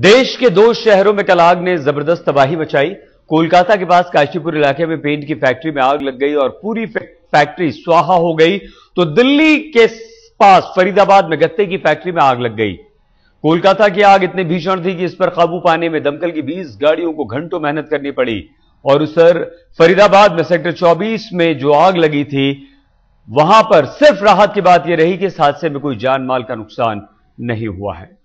देश के दो शहरों में कल आग ने जबरदस्त तबाही मचाई कोलकाता के पास काशीपुर इलाके में पेंट की फैक्ट्री में आग लग गई और पूरी फैक्ट्री स्वाहा हो गई तो दिल्ली के पास फरीदाबाद में गत्ते की फैक्ट्री में आग लग गई कोलकाता की आग इतनी भीषण थी कि इस पर काबू पाने में दमकल की 20 गाड़ियों को घंटों मेहनत करनी पड़ी और उस फरीदाबाद में सेक्टर 24 में जो आग लगी थी वहां पर सिर्फ राहत की बात यह रही कि इस हादसे में कोई जान माल का नुकसान नहीं हुआ है